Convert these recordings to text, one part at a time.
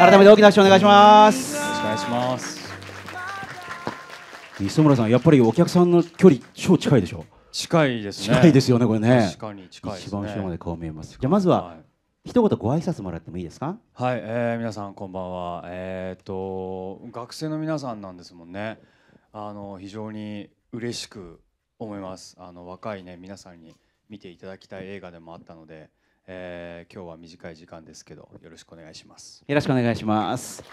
改めて大きな拍手お願いしますよろしくお願いします磯村さんやっぱりお客さんの距離超近いでしょ近いですね近いですよねこれね確かに近い、ね、一番後ろまで顔見えますじゃまずは、はい、一言ご挨拶もらってもいいですかはい、えー、皆さんこんばんはえー、っと学生の皆さんなんですもんねあの非常に嬉しく思いますあの若いね皆さんに見ていただきたい映画でもあったのでえー、今日は短い時間ですけどよろしくお願いしますよろしくお願いします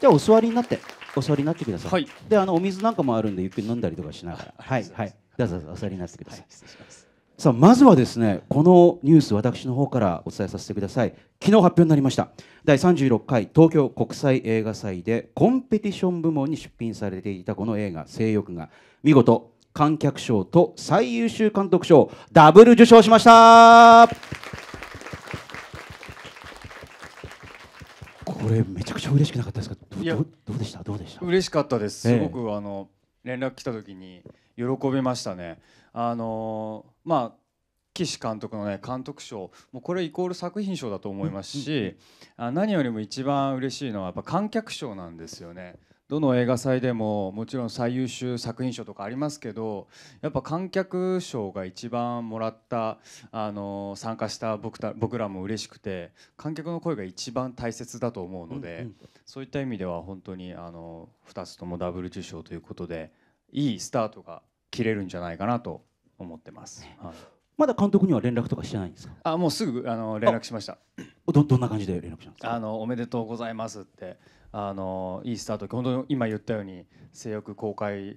じゃあお座りになってお座りになってください、はい、であのお水なんかもあるんでゆっくり飲んだりとかしながらはいはいどうぞお座りになってください、はい、失礼しますさあまずはですねこのニュース私の方からお伝えさせてください昨日発表になりました第36回東京国際映画祭でコンペティション部門に出品されていたこの映画「性欲」が見事観客賞と最優秀監督賞ダブル受賞しましたれめちゃくちゃ嬉しくなかったですかどいやどうでしたどうでした嬉しかったです、すごくあの連絡来た時に喜びましたねあのまあ岸監督のね監督賞もうこれイコール作品賞だと思いますし、あ何よりも一番嬉しいのはやっぱ観客賞なんですよねどの映画祭でももちろん最優秀作品賞とかありますけどやっぱ観客賞が一番もらったあの参加した僕た僕らも嬉しくて観客の声が一番大切だと思うので、うんうん、そういった意味では本当にあの2つともダブル受賞ということでいいスタートが切れるんじゃないかなと思ってます。はいまだ監督には連絡とかしてないんですか。あ、もうすぐあの連絡しました。どどんな感じで連絡したんですか。あのおめでとうございますってあのいいスタート本当に今言ったように性欲公開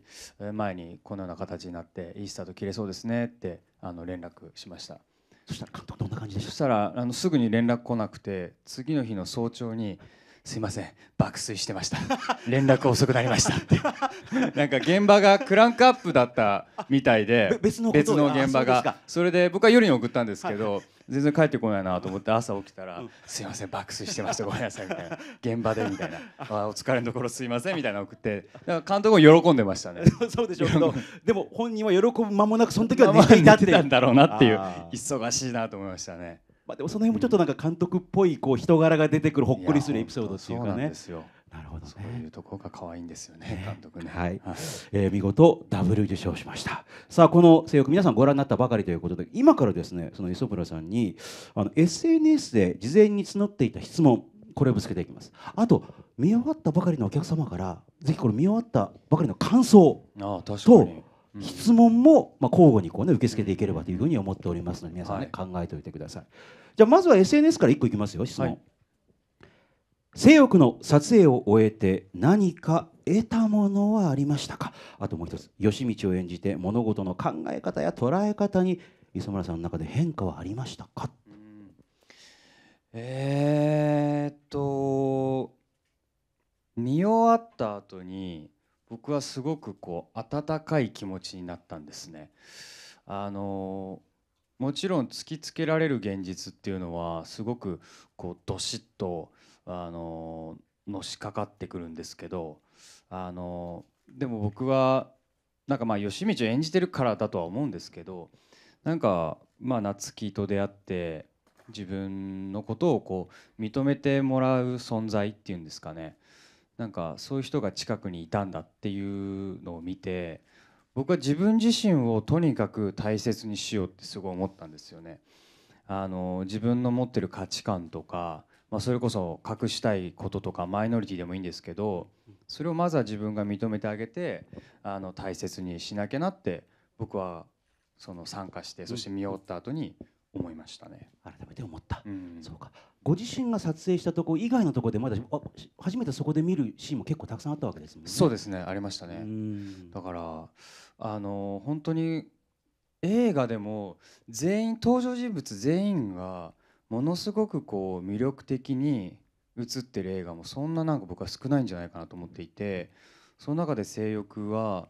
前にこのような形になっていいスタート切れそうですねってあの連絡しましたそしたらどんな感じでしたそしたらあのすぐに連絡来なくて次の日の早朝にすいません爆睡してました連絡遅くなりましたって なんか現場がクランクアップだったみたいで別の現場がそれで僕は夜に送ったんですけど、はい全然帰ってこないなと思って 朝起きたら「すいません爆睡してましたごめんなさい」みたいな「現場で」みたいな「あお疲れのところすいません」みたいな送ってだから監督も喜んでましたね そうでしょうけどでも本人は喜ぶ間もなくその時は寝ていたってたんだろうなっていう忙しいなと思いましたねまあでもその辺もちょっとなんか監督っぽいこう人柄が出てくるほっこりするエピソードっていうかねそうなんですよなるほど、ね、そういうところが可愛いんですよね、監督ね。はい、はえー、見事ダブル受賞しました。さあこの性欲皆さんご覧になったばかりということで、今からですねその磯村さんにあの SNS で事前に募っていた質問これをぶつけていきます。あと見終わったばかりのお客様からぜひこれ見終わったばかりの感想と。質問も、まあ、交互にこう、ね、受け付けていければというふうに思っておりますので皆さんね、考えておいてください。じゃあまずは SNS から一個いきますよ質問。はい性欲の撮影を終えて何か得たものはありましたかあともう一つ義道を演じて物事の考え方や捉え方に磯村さんの中で変化はありましたかえー、っと見終わった後に僕はすごくこう温かい気持ちになったんですね。あのもちろん突きつけられる現実っていうのはすごくこうどしっとあののしかかってくるんですけどあのでも僕はなんかまあ義道を演じてるからだとは思うんですけどなんかまあ夏希と出会って自分のことをこう認めてもらう存在っていうんですかねなんかそういう人が近くにいたんだっていうのを見て僕は自分自身をとにかく大切にしようってすごい思ったんですよね。あの自分の持ってる価値観とかまあ、それこそ隠したいこととかマイノリティでもいいんですけどそれをまずは自分が認めてあげてあの大切にしなきゃなって僕はその参加してそして見終わった後に思いましたね改めて思った、うん、そうかご自身が撮影したとこ以外のとこでまだ初めてそこで見るシーンも結構たくさんあったわけですねそうですねありましたねだからあの本当に映画でも全員登場人物全員がものすごくこう魅力的に映ってる映画もそんななんか僕は少ないんじゃないかなと思っていてその中で「性欲」は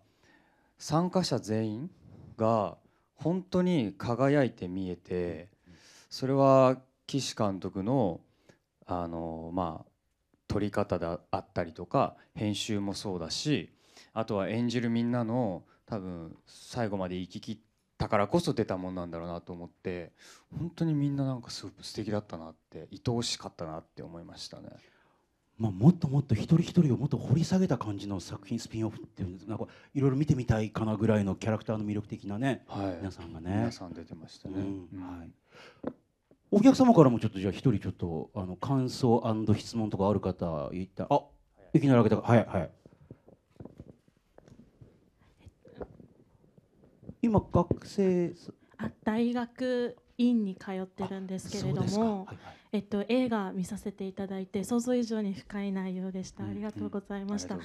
参加者全員が本当に輝いて見えてそれは岸監督のあのまあ撮り方であったりとか編集もそうだしあとは演じるみんなの多分最後まで生き切ったからこそ出たもんなんだろうなと思って本当にみんななんかすごく素敵だったなって愛おしかったなって思いましたね。まあ、もっともっと一人一人をもっと掘り下げた感じの作品スピンオフっていうなんかいろいろ見てみたいかなぐらいのキャラクターの魅力的なね、はい、皆さんがね皆さん出てましたね、うん、はい、お客様からもちょっとじゃあ一人ちょっとあの感想質問とかある方いたあいきなり開けたはいはい今学生あ大学院に通ってるんですけれども、はいはい、えっと映画見させていただいて想像以上に深い内容でした。ありがとうございました。う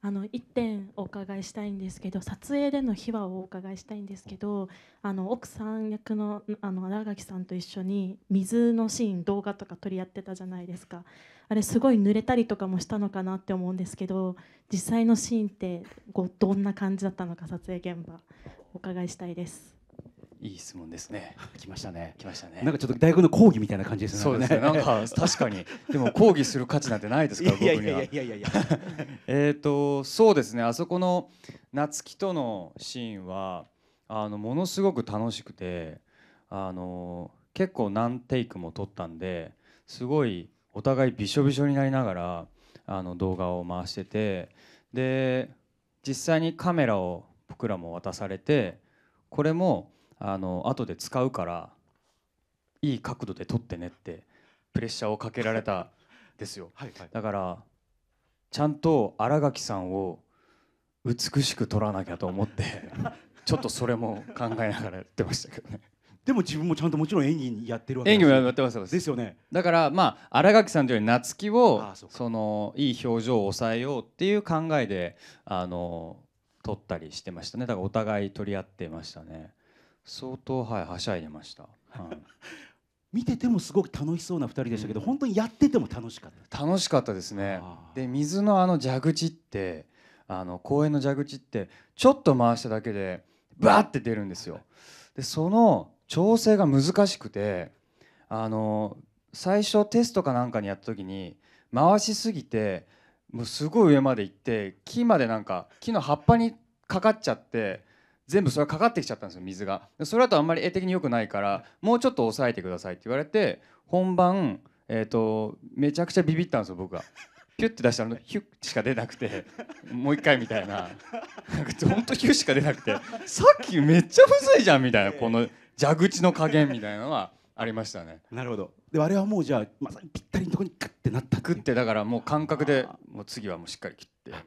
あの一点お伺いしたいんですけど、撮影での秘話をお伺いしたいんですけど、あの奥さん役のあの新垣さんと一緒に水のシーン動画とか撮り合ってたじゃないですか。あれすごい濡れたりとかもしたのかなって思うんですけど、実際のシーンってこうどんな感じだったのか撮影現場お伺いしたいです。いい質問ですね。来ましたね。来ましたね。なんかちょっと大学の講義みたいな感じですね。そうですね。なんか確かに。でも講義する価値なんてないですから。いやいやいやいやいや。えっとそうですね。あそこの夏希とのシーンはあのものすごく楽しくて、あの結構何テイクも撮ったんで、すごいお互いびしょびしょになりながらあの動画を回してて、で実際にカメラを僕らも渡されてこれもあの後で使うからいい角度で撮ってねってプレッシャーをかけられたですよはい、だからちゃんと新垣さんを美しく撮らなきゃと思って ちょっとそれも考えながらやってましたけどねでも自分もちゃんともちろん演技やってるわけ演技もやってますですよねだからまあ新垣さんというより夏希をそのいい表情を抑えようっていう考えであの撮ったりしてましたねだからお互い取り合ってましたね相当はいはしゃいでました、はい見ててもすごく楽しそうな2人でしたけど、うん、本当にやってても楽しかった楽しかったですねで水のあの蛇口ってあの公園の蛇口ってちょっと回しただけでバーって出るんですよでその調整が難しくてあの最初テストかなんかにやった時に回しすぎてもうすごい上まで行って木までなんか木の葉っぱにかかっちゃって全部それかかってきちゃったんですよ水がそれだとあんまり絵的に良くないからもうちょっと抑えてくださいって言われて本番えっ、ー、とめちゃくちゃビビったんですよ僕はピュッて出したらヒュッしか出なくてもう一回みたいななんかほんとヒュッしか出なくてさっきめっちゃむずいじゃんみたいなこの蛇口の加減みたいなのはありましたねなるほどであれはもうじゃあまさにぴったりのとこにクッてなったクッてだからもう感覚でもう次はもうしっかり切ってなる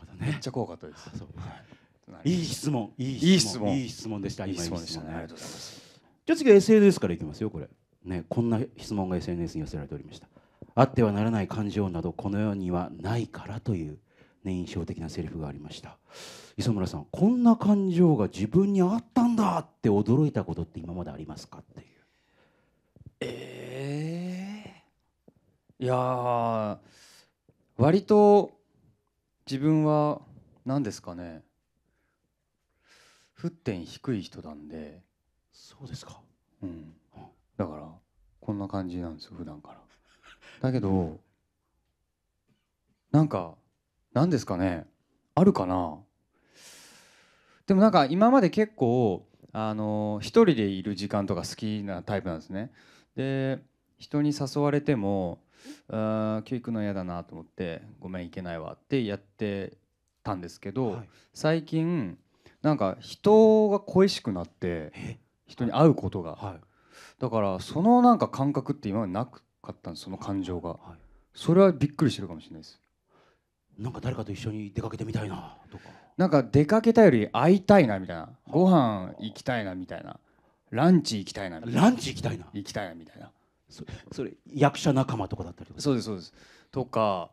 ほどねめっちゃ怖かったですそう、はい、いい質問いい質問いい質問でしたいい質問でしたねありがとうございますじゃあ次は SNS からいきますよこれねこんな質問が SNS に寄せられておりましたあってはならない感情などこの世にはないからという、ね、印象的なセリフがありました磯村さんこんな感情が自分にあったんだって驚いたことって今までありますかっていうえー、いや割と自分は何ですかね沸点低い人なんでそうですか、うん、だからこんな感じなんですよ普段からだけどなんか何ですかねあるかなでもなんか今まで結構あの一人でいる時間とか好きなタイプなんですねで人に誘われてもあ今日行くの嫌だなと思ってごめん行けないわってやってたんですけど、はい、最近なんか人が恋しくなって人に会うことが、はい、だからそのなんか感覚って今までなかったんですその感情が、はい、それはびっくりしてるかもしれないですなんか誰かと一緒に出かけてみたいなとかなんか出かけたより会いたいなみたいなご飯行きたいなみたいなランチ行きたいなランチ行きたいな行きたいなみたいなそそれ役者仲間とかだったりとかそうですそうですとか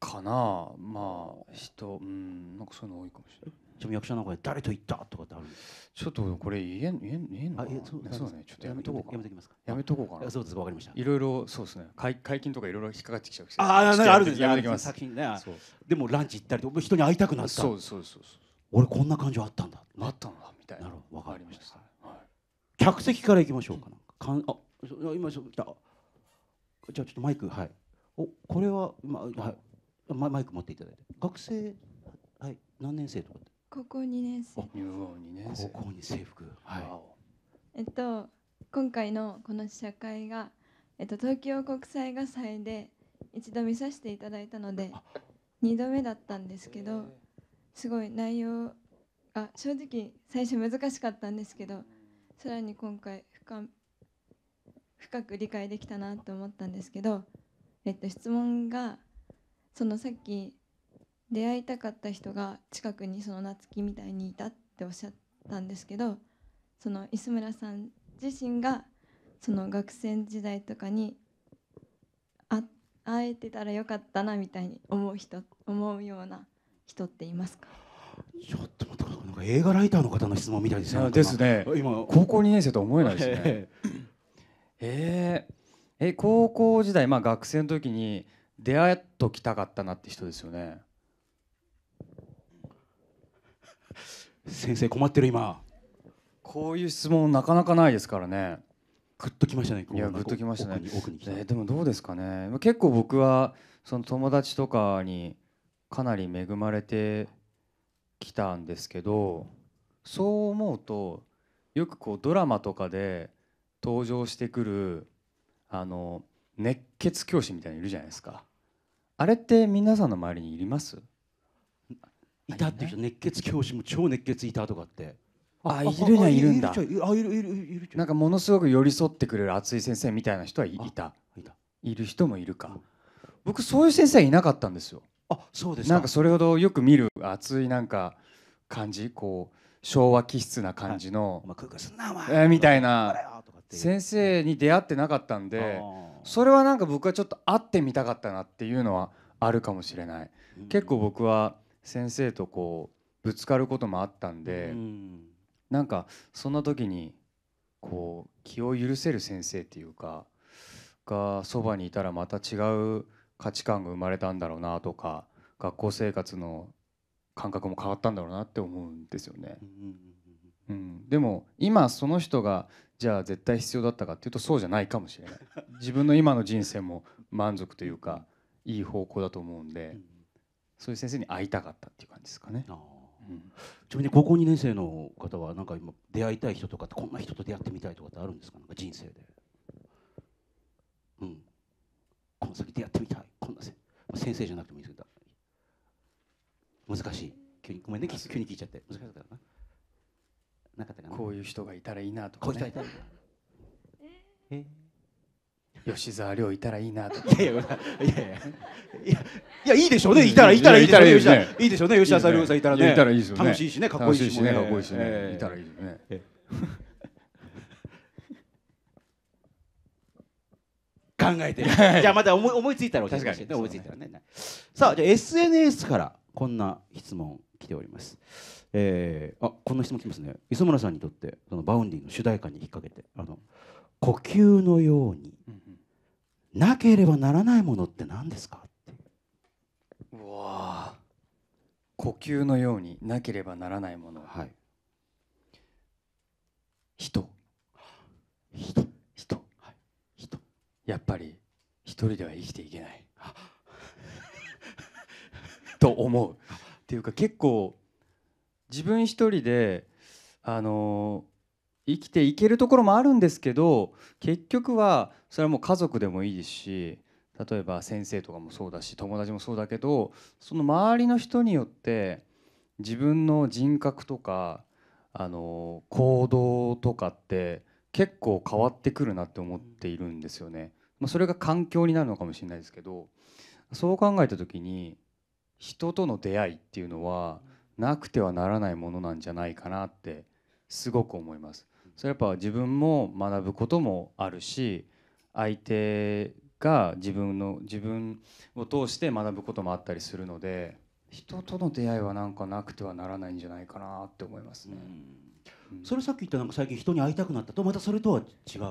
かなまあ人うんなんかそういうの多いかもしれないちな役者の中で誰と行ったとかってあるちょっとこれ言えん言えん言えんのかなそう,、そうねちょっとやめとこうかやめときますかやめとこうかなそうですわかりましたいろいろそうですね解解禁とかいろいろ引っかかってきちゃうああなんかあるんですやめときます作品ねでもランチ行ったりと人に会いたくなったそうそうそうそう俺こんな感じはあったんだなったんだみたいなわかりましたはい客席からいきましょうかかんあ今そう来たじゃあちょっとマイクはいおこれは、まはい、マイク持っていただいて学生はい何年生とかって高校2年生高校に制服はいえっと今回のこの試写会が、えっと、東京国際画祭で一度見させていただいたので2度目だったんですけどすごい内容が正直最初難しかったんですけどさらに今回深深く理解できたなと思ったんですけど、えっと、質問がそのさっき出会いたかった人が近くにその夏希みたいにいたっておっしゃったんですけどその磯村さん自身がその学生時代とかに会えてたらよかったなみたいに思う人思うような人っていますかちょっと待映画ライターの方の質問みたいですね。ですね。今高校2年生とは思えないですね。えー、え高校時代、まあ、学生の時に出会っときたかったなって人ですよね。先生困ってる今。こういう質問なかなかないですからね。グッときましたね。いやグッときましたね。奥にえー、でもどうですかね。結構僕はその友達とかにかなり恵まれて来たんですけどそう思うとよくこうドラマとかで登場してくるあの熱血教師みたいのいるじゃないですかあれって皆さんの周りにいりますいたっていう人熱血教師も超熱血いたとかってあいるにはいるんだあいるいるいるなんかものすごく寄り添ってくれる熱い先生みたいな人はいたいたいる人もいるか僕そういう先生はいなかったんですよあそうですなんかそれほどよく見る熱いなんか感じこう昭和気質な感じの「はい、クすんなお前」みたいな先生に出会ってなかったんでそれはなんか僕はちょっと会ってみたかったなっていうのはあるかもしれない、うん、結構僕は先生とこうぶつかることもあったんで、うん、なんかそんな時にこう気を許せる先生っていうかがそばにいたらまた違う。価値観が生まれたんだろうなとか学校生活の感覚も変わったんだろうなって思うんですよね。うん、でも今その人がじゃあ絶対必要だったかっていうとそうじゃないかもしれない 自分の今の人生も満足というかいい方向だと思うんでそういう先生に会いたかったっていう感じですかね。うん、ちなみに高校2年生の方はなんか今出会いたい人とかってこんな人と出会ってみたいとかってあるんですかなんか人生で、うん、この先出会ってみたいこんなせ先生じゃなくてもいいですけど難しい急にごめんね急に聞いちゃって難しかったかななかったかなこういう人がいたらいいなとか、ね、え吉沢亮いたらいいなとかいやいやいやいやいいでしょうねいたらいたらいたらいいでしょうね吉沢亮さんいたらねいいいね楽しいしねかっこいいしねかっこいいしねいたらいいね考えてるじゃあまた思い思いついたら確かに、ね思いついたらね、さあじゃあ SNS からこんな質問来ております、えー、あこんな質問来ますね磯村さんにとってそのバウンディの主題歌に引っ掛けてあの呼吸のように、うんうん、なければならないものって何ですかってうわ呼吸のようになければならないものはい人人やっぱり一人では生きていけない と思うっていうか結構自分一人であの生きていけるところもあるんですけど結局はそれはもう家族でもいいですし例えば先生とかもそうだし友達もそうだけどその周りの人によって自分の人格とかあの行動とかって結構変わってくるなって思っているんですよね。まあ、それが環境になるのかもしれないですけどそう考えた時に人との出会いっていうのはなくてはならないものなんじゃないかなってすごく思います。それやっぱ自分も学ぶこともあるし相手が自分の自分を通して学ぶこともあったりするので人との出会いはなんかなくてはならないんじゃないかなって思いますね。うんそれさっき言ったなんか最近人に会いたくなったとまたそれとは違う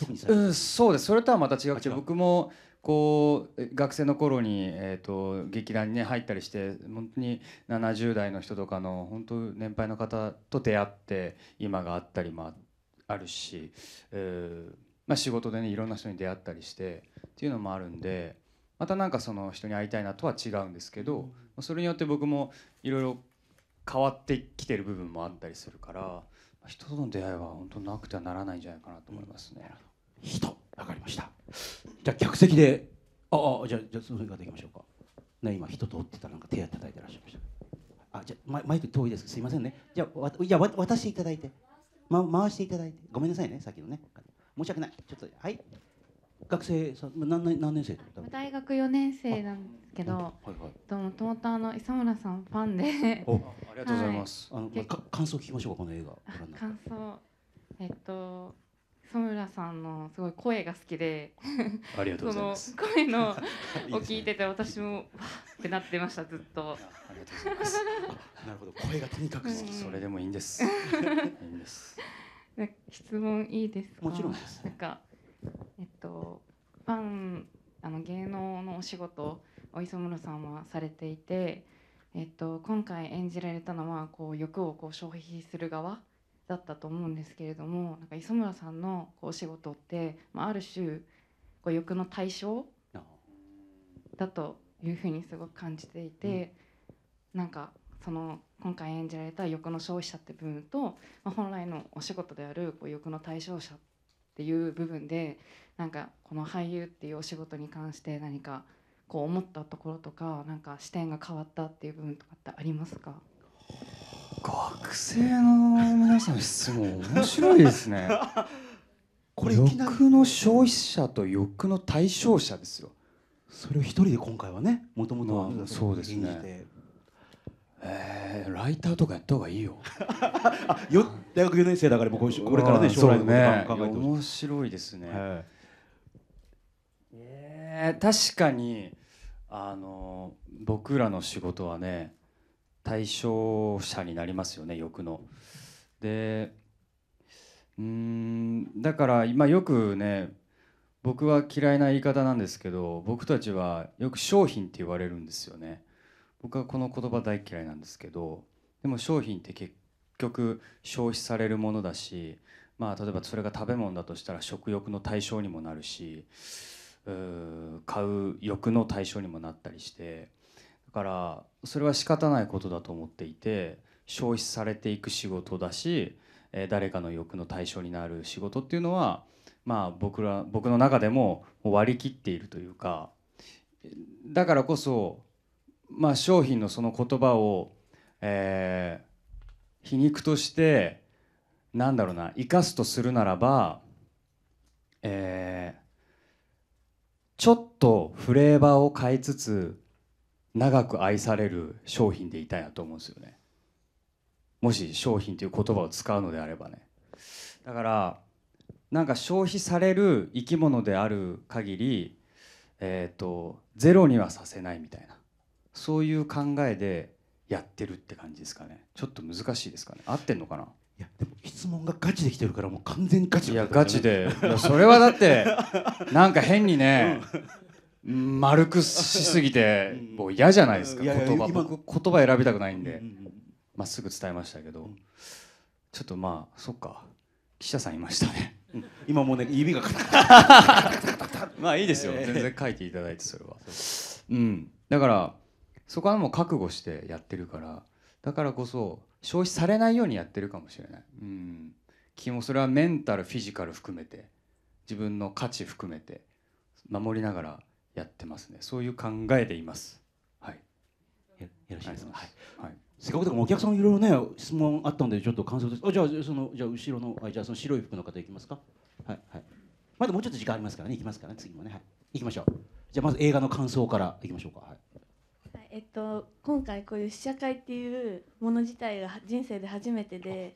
特にうん、そうですそれとはまた違くて僕もこう学生の頃に、えーと、劇団に、ね、入ったりして本当に70代の人とかの本当年配の方と出会って今があったりもあるし、えーまあ、仕事でねいろんな人に出会ったりしてっていうのもあるんでまたなんかその人に会いたいなとは違うんですけど、それによって僕もいろいろ変わってきてる部分もあったりするから。人との出会いは本当なくてはならないんじゃないかなと思いますね。人わかりました。じゃあ客席で、ああじゃあじゃあその辺からいきましょうか。ね今人とってたらなんか手を叩いてらっしゃいました。あじゃあマイク遠いですすいませんね。じゃあわじゃあ渡していただいて、ま回していただいてごめんなさいねさっきのね申し訳ないちょっとはい。学生さ何年何年生大学四年生なんですけど、はいはい、もともとあの磯村さんファンでありがとうございます、はい、あの、まあ、感想聞きましょうかこの映画感想えっと磯村さんのすごい声が好きでありがとうございます 声のを聞いてて私もわってなってましたずっとありがとうございますなるほど声がとにかく好き、うん、それでもいいんです いいんです質問いいですもちろんですなんかとァンあの芸能のお仕事を磯村さんはされていて、えっと、今回演じられたのはこう欲をこう消費する側だったと思うんですけれどもなんか磯村さんのこうお仕事って、まあ、ある種こう欲の対象だというふうにすごく感じていて、うん、なんかその今回演じられた欲の消費者って部分と、まあ、本来のお仕事であるこう欲の対象者っていう部分でなんかこの俳優っていうお仕事に関して何かこう思ったところとかなんか視点が変わったっていう部分とかってありますか学生の皆さんの質問面白いですね これ欲の消費者と欲の対象者ですよそれを一人で今回はねもともとはそうですねえライターとかやった方がいいよ よ大学4年生だからもうこれからね将来のこと考えてし面白いですね、はい、えー、確かにあの僕らの仕事はね対象者になりますよね欲の。でうんだから今よくね僕は嫌いな言い方なんですけど僕たちはよく商品って言われるんですよね。僕はこの言葉大嫌いなんですけどでも商品って結局消費されるものだしまあ例えばそれが食べ物だとしたら食欲の対象にもなるしう買う欲の対象にもなったりしてだからそれは仕方ないことだと思っていて消費されていく仕事だし誰かの欲の対象になる仕事っていうのはまあ僕ら僕の中でも割り切っているというかだからこそまあ、商品のその言葉を、えー、皮肉としてなんだろうな生かすとするならば、えー、ちょっとフレーバーを変えつつ長く愛される商品でいたいなと思うんですよねもし商品という言葉を使うのであればねだからなんか消費される生き物である限りえっ、ー、とゼロにはさせないみたいなそういう考えでやってるって感じですかねちょっと難しいですかね合ってんのかないやでも質問がガチできてるからもう完全ガチいやガチでいやそれはだってなんか変にね、うん、丸くしすぎて、もう嫌じゃないですか、うん、言葉僕言葉選びたくないんで、まっすぐ伝えましたけど、ちょっとまあそっか記者さんいましたね今もうね指がカタカタ まあいいですよ、えー、全然書いていただいてそれは、うんだからそこはもう覚悟してやってるからだからこそ消費されないようにやってるかもしれない、うん、君もそれはメンタルフィジカル含めて自分の価値含めて守りながらやってますねそういう考えでいます。はい、よろしいですか、はいはい、せっかくだからお客さんいろいろね質問あったんでちょっと感想すあじゃあそのじゃあ後ろのあじゃあその白い服の方いきますかはいはいまだもうちょっと時間ありますからねいきますからね次もねはいいきましょうじゃあまず映画の感想からいきましょうかはいえっと、今回こういう試写会っていうもの自体が人生で初めてで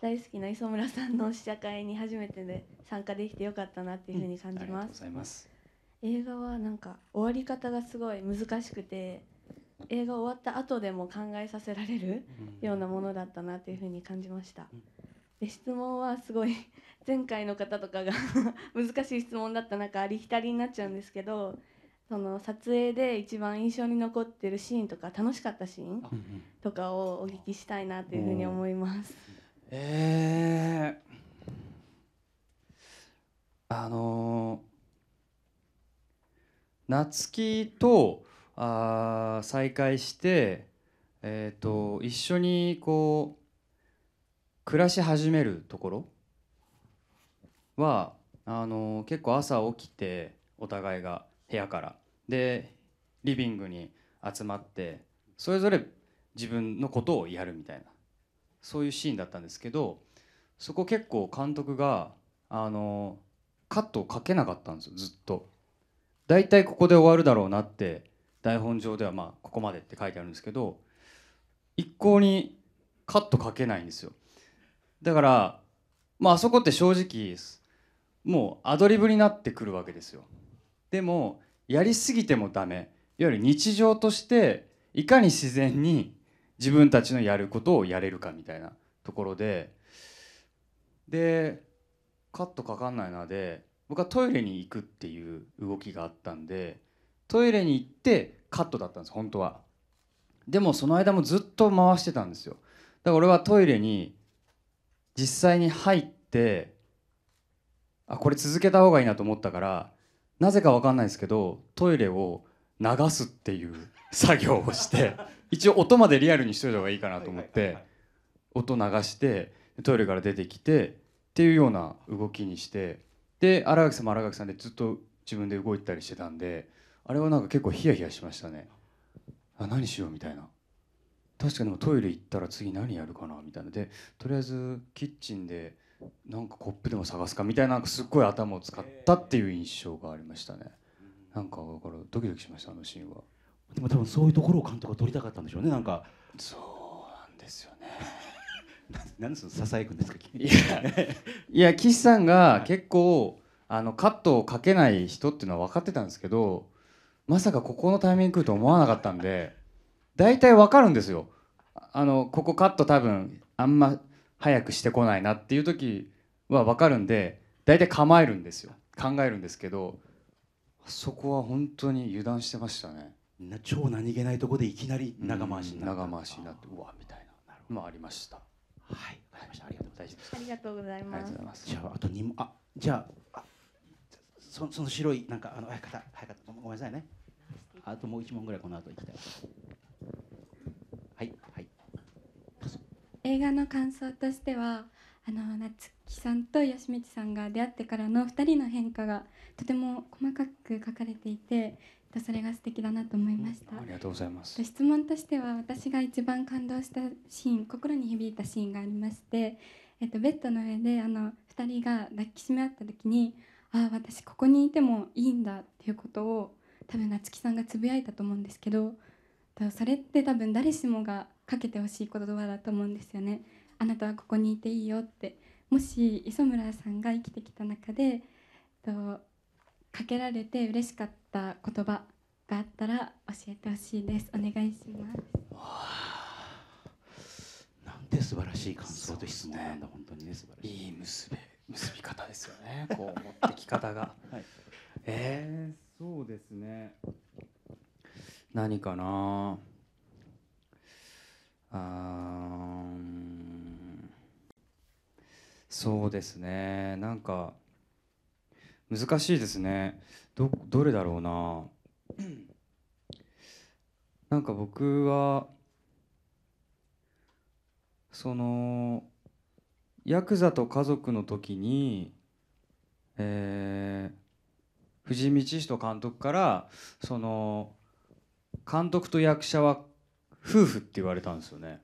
大好きな磯村さんの試写会に初めてで参加できてよかったなっていうふうに感じます。うます映画はなんか終わり方がすごい難しくて映画終わった後でも考えさせられるようなものだったなというふうに感じました。で質問はすごい 前回の方とかが 難しい質問だった中ありきたりになっちゃうんですけどその撮影で一番印象に残ってるシーンとか楽しかったシーンとかをお聞きしたいなというふうに思います。うん、えー、あの夏樹とあ再会して、えーと、と一緒にこう暮らし始めるところはあの結構朝起きてお互いが部屋から。でリビングに集まってそれぞれ自分のことをやるみたいなそういうシーンだったんですけどそこ結構監督があのカットをかけなかったんですよずっと。大体ここで終わるだろうなって台本上ではまあここまでって書いてあるんですけど一向にカットかけないんですよだからまああそこって正直もうアドリブになってくるわけですよでもやりすぎてもダメいわゆる日常としていかに自然に自分たちのやることをやれるかみたいなところででカットかかんないなで僕はトイレに行くっていう動きがあったんでトイレに行ってカットだったんです本当はでもその間もずっと回してたんですよだから俺はトイレに実際に入ってあこれ続けた方がいいなと思ったからなぜか分かんないですけどトイレを流すっていう作業をして一応音までリアルにしといた方がいいかなと思って音流してトイレから出てきてっていうような動きにしてで新垣さんも新垣さんでずっと自分で動いたりしてたんであれはなんか結構ヒヤヒヤしましたねあ何しようみたいな確かにトイレ行ったら次何やるかなみたいなでとりあえずキッチンでなんかコップでも探すかみたいなすっごい頭を使ったっていう印象がありましたね。なんかだからドキドキしましたあのシーンは。でも多分そういうところを監督は撮りたかったんでしょうねなんか。そうなんですよね。なんそのささやくんですか。いやいや岸さんが結構、あのカットをかけない人っていうのは分かってたんですけど、まさかここのタイミング来ると思わなかったんで、大体分かるんですよ。あのここカット多分あんま早くしてこないなっていう時は分かるんで大体構えるんですよ考えるんですけどそこは本当に油断してましたね超何気ないところでいきなり長回しになって、うん、長回しになってうわみたいななまあありましたはいわかりましたありがとうございますありがとうございますじゃああと2もあじゃあそその白いなんかあの早かった早かったごめんなさいねあともう1問ぐらいこの後行きたい映画の感想としてはあの夏木さんと吉道さんが出会ってからの2人の変化がとても細かく書かれていてそれが素敵だなと思いました、うん、ありがとうございます質問としては私が一番感動したシーン心に響いたシーンがありまして、えっと、ベッドの上であの2人が抱きしめ合った時にああ私ここにいてもいいんだっていうことを多分夏木さんがつぶやいたと思うんですけどそれって多分誰しもがかけてほしい言葉だと思うんですよね。あなたはここにいていいよってもし磯村さんが生きてきた中でとかけられて嬉しかった言葉があったら教えてほしいですお願いしますなんて素晴らしい感想ですね、ね、本当にね素晴らしいいい結び結び方ですよねこう持ってき方が、はい、えー、そうですね何かなあそうですねなんか難しいですねどどれだろうななんか僕はそのヤクザと家族の時に、えー、藤井道人監督からその監督と役者は夫婦って言われたんですよね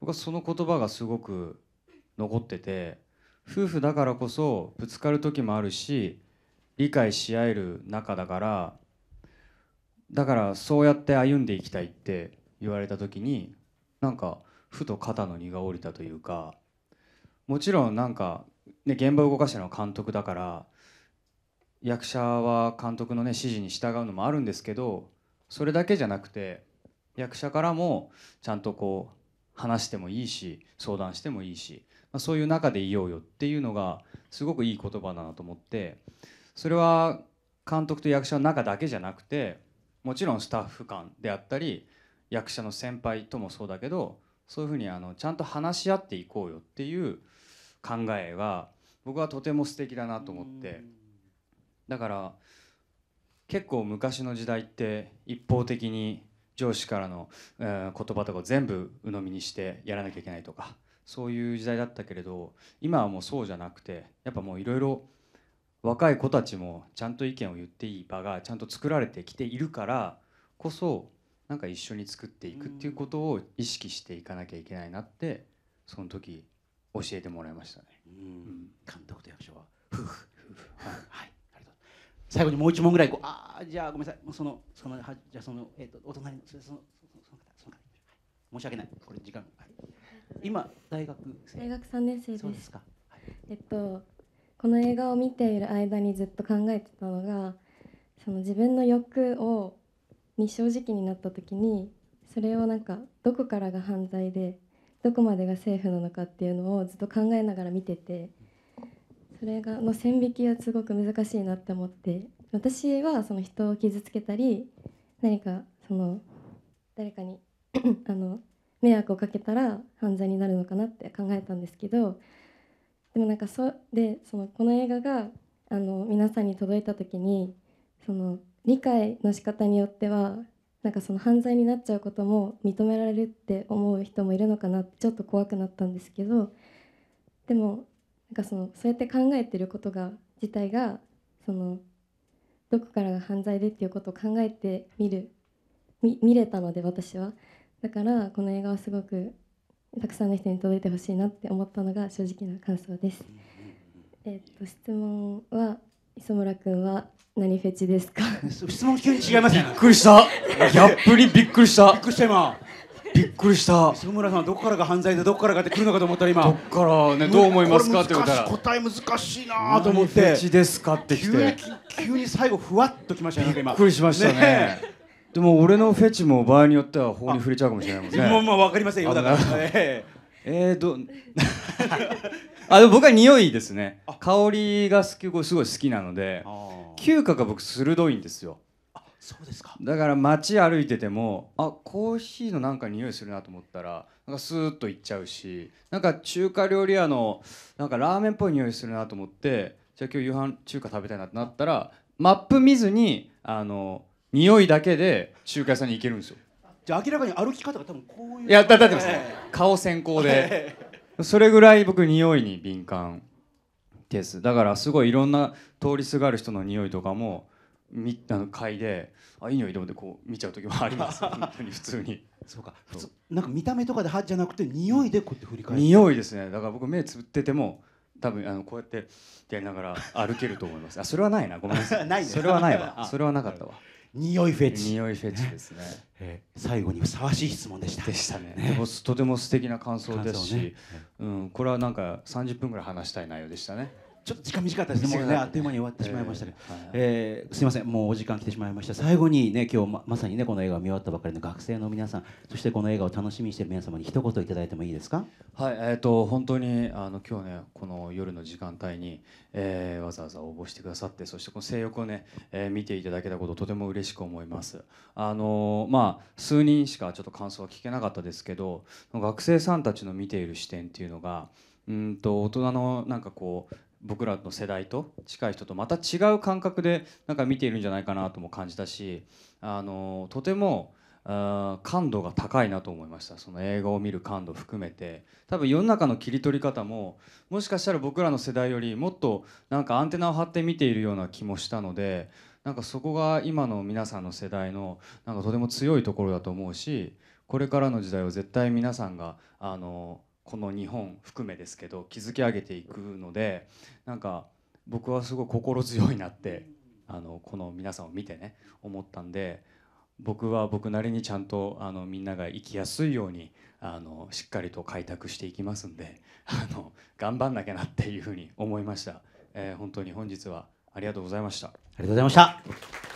僕はその言葉がすごく残ってて夫婦だからこそぶつかる時もあるし理解し合える仲だからだからそうやって歩んでいきたいって言われた時になんかふと肩の荷が下りたというかもちろんなんか、ね、現場を動かしたのは監督だから役者は監督のね指示に従うのもあるんですけどそれだけじゃなくて役者からもちゃんとこう話してもいいし相談してもいいし、まあ、そういう中でいようよっていうのがすごくいい言葉だなと思ってそれは監督と役者の中だけじゃなくてもちろんスタッフ間であったり役者の先輩ともそうだけどそういうふうにあのちゃんと話し合っていこうよっていう考えが僕はとても素敵だなと思ってだから結構昔の時代って一方的に上司からの、え言葉とかを全部鵜呑みにしてやらなきゃいけないとかそういう時代だったけれど今はもうそうじゃなくてやっぱもういろいろ若い子たちもちゃんと意見を言っていい場がちゃんと作られてきているからこそなんか一緒に作っていくっていうことを意識していかなきゃいけないなってその時教えてもらいましたね。うん、監督と役所は夫婦、ははい最後にもう一問ぐらいこうああじゃあごめんなさいそのそのはじゃあそのえっ、ー、とお隣のそのそのその方その方申し訳ないこれ時間、はい、今大学生大学三年生ですそうですか、はい、えっとこの映画を見ている間にずっと考えてたのがその自分の欲をに正直になった時にそれをなんかどこからが犯罪でどこまでが政府なのかっていうのをずっと考えながら見ててそれがの線引きはすごく難しいなって思って私はその人を傷つけたり何かその誰かに あの迷惑をかけたら犯罪になるのかなって考えたんですけどでもなんかそでそのこの映画があの皆さんに届いた時にその理解の仕方によってはなんかその犯罪になっちゃうことも認められるって思う人もいるのかなってちょっと怖くなったんですけどでもなんかそのそうやって考えてることが自体がそのどこからが犯罪でっていうことを考えてみる見れたので私はだからこの映画はすごくたくさんの人に届いてほしいなって思ったのが正直な感想です。えっ、ー、と質問は磯村君は何フェチですか。質問急に違います、ね。びっくりした。ギャップにびっくりした。びっくりした今。びっくりした磯村さんどこからが犯罪でどこからがって来るのかと思ったら今どっからねどう思いますかって言ったら答え難しいなと思って何フェチですかってきて急に最後ふわっときましたねびっくりしましたねでも俺のフェチも場合によっては法に触れちゃうかもしれないもんねもうまあ分かりませんよだからええど あでも僕は匂いですね香りがすごい好きなので嗅覚が僕鋭いんですよそうですかだから街歩いててもあコーヒーのなんか匂いするなと思ったらなんかスーッと行っちゃうしなんか中華料理屋のなんかラーメンっぽい匂いするなと思ってじゃあ今日夕飯中華食べたいなってなったらマップ見ずにあの匂いだけで中華屋さんに行けるんですよじゃあ明らかに歩き方が多分こういういやだってますね顔先行でそれぐらい僕匂いに敏感ですだからすごいいろんな通りすがる人の匂いとかもみあの嗅いであいい匂いと思ってこう見ちゃう時もあります本当に普通に そうか普通なんか見た目とかではじゃなくて匂いでこうやって振り返る匂いですねだから僕目つぶってても多分あのこうやってやりながら歩けると思いますあそれはないなごめんなさい ない、ね、それはないわそれはなかったわ匂いフェチ匂いフェチですね、えー、最後にふさわしい質問でしたでしたね、ね、でもとても素敵な感想ですし、ね、うん、これはなんか三十分ぐらい話したい内容でしたねちょっと時間短かったですね。もうね、あっという間に終わってしまいましたはいえー、すみません、もうお時間来てしまいました。最後にね、今日ままさにね、この映画を見終わったばかりの学生の皆さん、そしてこの映画を楽しみにしている皆様に一言いただいてもいいですか。はい、えっ、ー、と本当にあの今日ね、この夜の時間帯に、えー、わざわざ応募してくださって、そしてこの性欲をね、えー、見ていただけたこととても嬉しく思います。あのまあ数人しかちょっと感想は聞けなかったですけど、学生さんたちの見ている視点っていうのが。うんと大人のなんかこう僕らの世代と近い人とまた違う感覚でなんか見ているんじゃないかなとも感じたしあのとても感度が高いなと思いましたその映画を見る感度含めて多分世の中の切り取り方ももしかしたら僕らの世代よりもっとなんかアンテナを張って見ているような気もしたのでなんかそこが今の皆さんの世代のなんかとても強いところだと思うしこれからの時代を絶対皆さんがあのこの日本含めですけど築き上げていくのでなんか僕はすごい心強いなってあのこの皆さんを見てね思ったんで僕は僕なりにちゃんとあのみんなが生きやすいようにあのしっかりと開拓していきますんであの頑張んなきゃなっていうふうに思いました、えー、本当に本日はありがとうございましたありがとうございました